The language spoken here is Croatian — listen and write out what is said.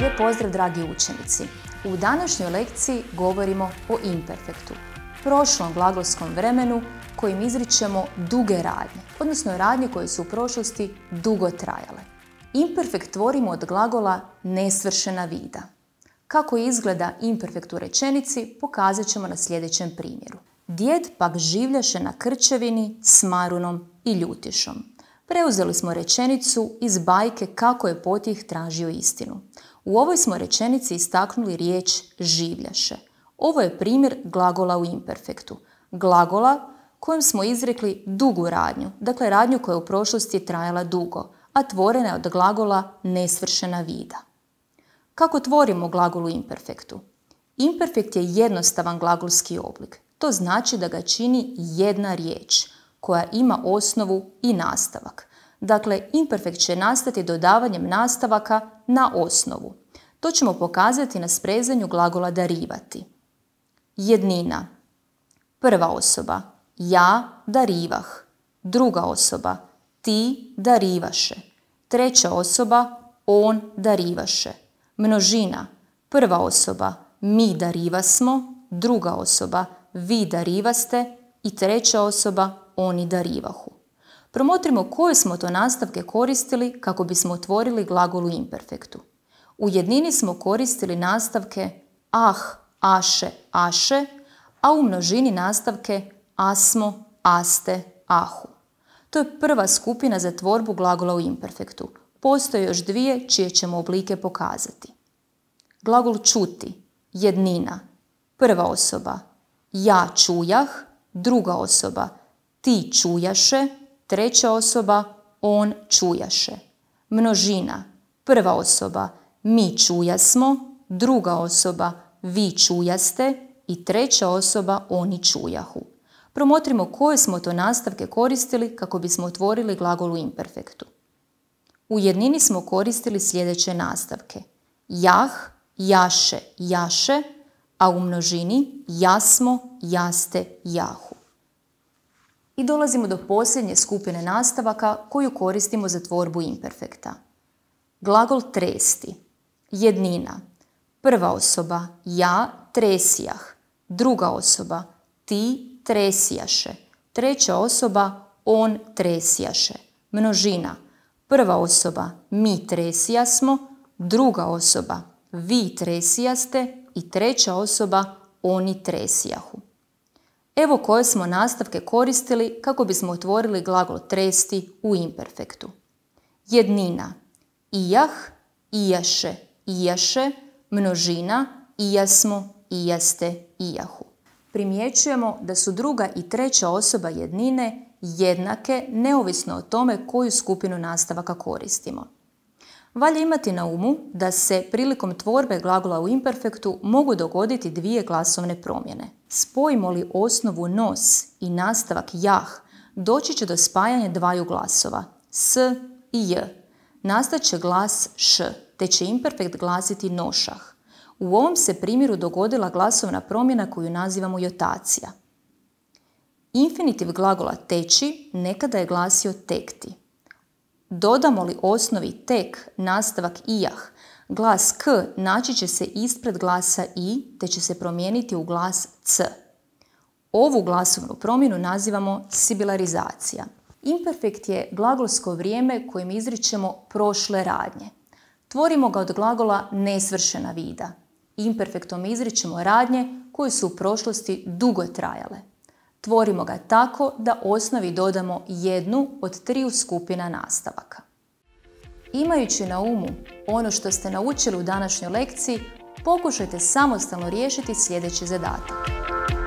Lijep pozdrav dragi učenici. U današnjoj lekciji govorimo o imperfektu, prošlom glagolskom vremenu kojim izričemo duge radnje, odnosno radnje koje su u prošlosti dugo trajale. Imperfekt tvorimo od glagola nesvršena vida. Kako izgleda imperfekt u rečenici pokazat ćemo na sljedećem primjeru. Djed pak življaše na krčevini s marunom i ljutišom. Preuzeli smo rečenicu iz bajke kako je potih tražio istinu. U ovoj smo rečenici istaknuli riječ življaše. Ovo je primjer glagola u imperfektu. Glagola kojem smo izrekli dugu radnju, dakle radnju koja u prošlosti je trajala dugo, a tvorena je od glagola nesvršena vida. Kako tvorimo glagolu imperfektu? Imperfekt je jednostavan glagolski oblik. To znači da ga čini jedna riječ koja ima osnovu i nastavak. Dakle, imperfekt će nastati dodavanjem nastavaka na osnovu. To ćemo pokazati na sprezanju glagola darivati. Jednina. Prva osoba. Ja darivah. Druga osoba. Ti darivaše. Treća osoba. On darivaše. Množina. Prva osoba. Mi darivasmo. Druga osoba. Vi darivaste. I treća osoba. Oni darivahu. Promotrimo koje smo to nastavke koristili kako bismo otvorili glagolu imperfektu. U jednini smo koristili nastavke ah, aše, aše, a u množini nastavke asmo, aste, ahu. To je prva skupina za tvorbu glagola u imperfektu. Postoje još dvije čije ćemo oblike pokazati. Glagol čuti, jednina, prva osoba, ja čujah, druga osoba, ti čujaše, treća osoba on čujaše. Množina, prva osoba mi čujasmo, druga osoba vi čujaste i treća osoba oni čujahu. Promotrimo koje smo to nastavke koristili kako bismo otvorili glagolu imperfektu. U jednini smo koristili sljedeće nastavke. Jah, jaše, jaše, a u množini jasmo, jaste, jahu i dolazimo do posljednje skupine nastavaka koju koristimo za tvorbu imperfekta. Glagol tresti. Jednina. Prva osoba ja tresijah. Druga osoba ti tresijaše. Treća osoba on tresijaše. Množina. Prva osoba mi tresijasmo, druga osoba vi tresijaste i treća osoba oni tresijahu. Evo koje smo nastavke koristili kako bismo otvorili glagol tresti u imperfektu. Jednina. Ijah, ijaše, ijaše, množina, ijasmo, ijaste, ijahu. Primjećujemo da su druga i treća osoba jednine jednake neovisno o tome koju skupinu nastavaka koristimo. Valja imati na umu da se prilikom tvorbe glagola u imperfektu mogu dogoditi dvije glasovne promjene. Spojimo li osnovu nos i nastavak jah, doći će do spajanja dvaju glasova, s i j. Nastat će glas š, te će imperfekt glasiti nošah. U ovom se primjeru dogodila glasovna promjena koju nazivamo jotacija. Infinitiv glagola teći nekada je glasio tekti. Dodamo li osnovi tek nastavak ijah, glas k naći će se ispred glasa i te će se promijeniti u glas c. Ovu glasovnu promjenu nazivamo sibilarizacija. Imperfekt je glagolsko vrijeme kojim izričemo prošle radnje. Tvorimo ga od glagola nesvršena vida. Imperfektom izričemo radnje koje su u prošlosti dugo trajale. Tvorimo ga tako da osnovi dodamo jednu od triju skupina nastavaka. Imajući na umu ono što ste naučili u današnjoj lekciji, pokušajte samostalno riješiti sljedeći zadatak.